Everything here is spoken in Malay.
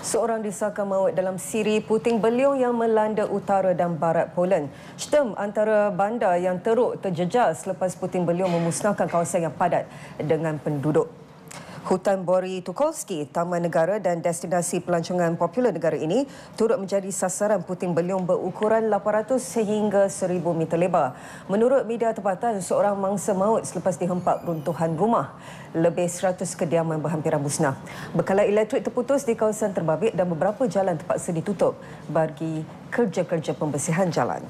Seorang disahkan maut dalam siri puting beliung yang melanda utara dan barat Poland. Stem antara bandar yang teruk terjejas selepas puting beliung memusnahkan kawasan yang padat dengan penduduk. Hutan Bori Tukolski, Taman Negara dan destinasi pelancongan popular negara ini turut menjadi sasaran puting beliung berukuran 800 sehingga 1000 meter lebar. Menurut media tempatan, seorang mangsa maut selepas dihempak runtuhan rumah. Lebih 100 kediaman berhampiran musnah. Bekalan elektrik terputus di kawasan terbabit dan beberapa jalan terpaksa ditutup bagi kerja-kerja pembersihan jalan.